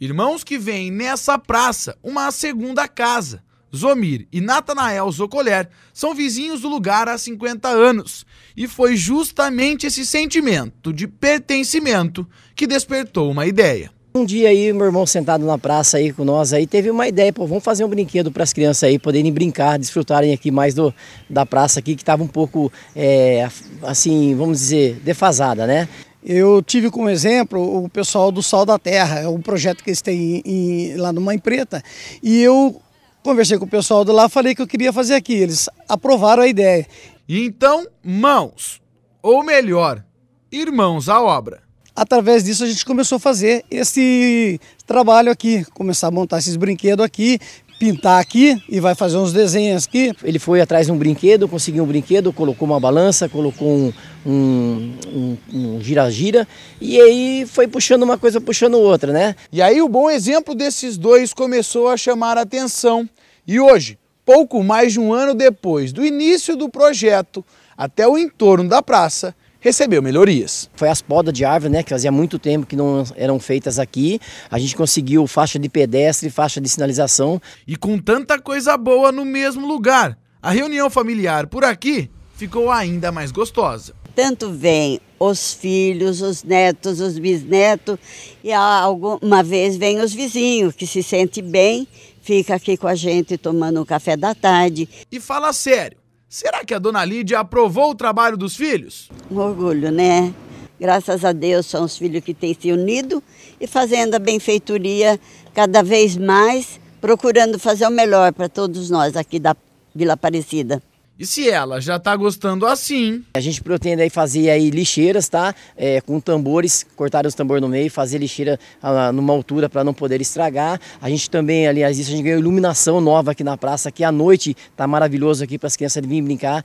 Irmãos que vêm nessa praça uma segunda casa. Zomir e Natanael Zocoler são vizinhos do lugar há 50 anos, e foi justamente esse sentimento de pertencimento que despertou uma ideia. Um dia aí, meu irmão sentado na praça aí com nós aí, teve uma ideia, pô, vamos fazer um brinquedo para as crianças aí poderem brincar, desfrutarem aqui mais do, da praça aqui, que estava um pouco, é, assim, vamos dizer, defasada, né? Eu tive como exemplo o pessoal do Sal da Terra, é um projeto que eles têm em, lá no Mãe Preta, e eu conversei com o pessoal de lá, falei que eu queria fazer aqui, eles aprovaram a ideia. Então, mãos, ou melhor, irmãos à obra. Através disso a gente começou a fazer esse trabalho aqui, começar a montar esses brinquedos aqui, pintar aqui e vai fazer uns desenhos aqui. Ele foi atrás de um brinquedo, conseguiu um brinquedo, colocou uma balança, colocou um gira-gira um, e aí foi puxando uma coisa, puxando outra, né? E aí o bom exemplo desses dois começou a chamar a atenção. E hoje, pouco mais de um ano depois do início do projeto, até o entorno da praça, recebeu melhorias. Foi as podas de árvore, né, que fazia muito tempo que não eram feitas aqui. A gente conseguiu faixa de pedestre, faixa de sinalização. E com tanta coisa boa no mesmo lugar, a reunião familiar por aqui ficou ainda mais gostosa. Tanto vem os filhos, os netos, os bisnetos e alguma vez vem os vizinhos que se sente bem, fica aqui com a gente tomando o café da tarde. E fala sério, Será que a dona Lídia aprovou o trabalho dos filhos? Um orgulho, né? Graças a Deus são os filhos que têm se unido e fazendo a benfeitoria cada vez mais, procurando fazer o melhor para todos nós aqui da Vila Aparecida. E se ela já está gostando assim? A gente pretende aí fazer aí lixeiras, tá? É, com tambores, cortar os tambores no meio, fazer lixeira ah, numa altura para não poder estragar. A gente também, aliás, isso a gente ganhou iluminação nova aqui na praça, que à noite tá maravilhoso aqui para as crianças virem brincar.